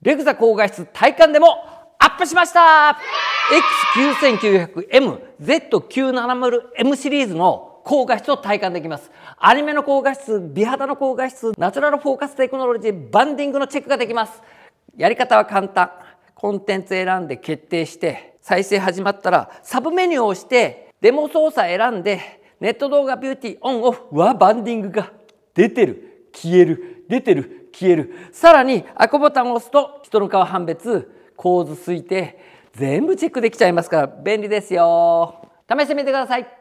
レグザ高画質体感でもアップしました !X9900MZ970M シリーズの高画質を体感できます。アニメの高画質、美肌の高画質、ナチュラルフォーカステクノロジー、バンディングのチェックができます。やり方は簡単。コンテンツ選んで決定して、再生始まったらサブメニューを押して、デモ操作選んで、ネット動画ビューティーオンオフはバンディングが出てる、消える、出てる、消える。さらに、赤ボタンを押すと、人の顔判別、構図推定、全部チェックできちゃいますから、便利ですよ。試してみてください。